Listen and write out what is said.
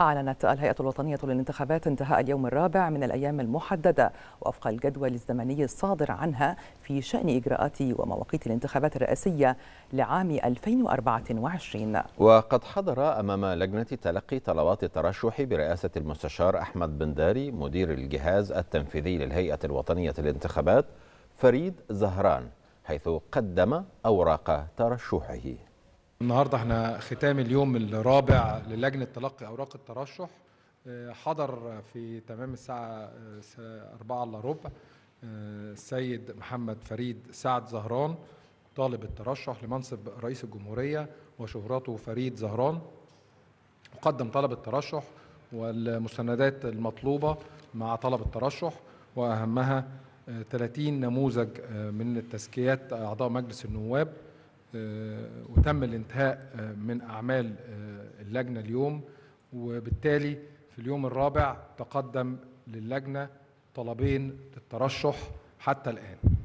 أعلنت الهيئة الوطنية للانتخابات انتهاء اليوم الرابع من الأيام المحددة وفق الجدول الزمني الصادر عنها في شأن إجراءات ومواقيت الانتخابات الرئاسية لعام 2024 وقد حضر أمام لجنة تلقي طلبات الترشح برئاسة المستشار أحمد بنداري مدير الجهاز التنفيذي للهيئة الوطنية للانتخابات فريد زهران حيث قدم أوراق ترشحه النهارده احنا ختام اليوم الرابع للجنه تلقي اوراق الترشح آه، حضر في تمام الساعه 4 آه، الا ربع السيد آه، محمد فريد سعد زهران طالب الترشح لمنصب رئيس الجمهوريه وشهرته فريد زهران وقدم طلب الترشح والمستندات المطلوبه مع طلب الترشح واهمها 30 نموذج من التزكيات اعضاء مجلس النواب آه، وتم الانتهاء آه، من أعمال آه، اللجنة اليوم وبالتالي في اليوم الرابع تقدم للجنة طلبين للترشح حتى الآن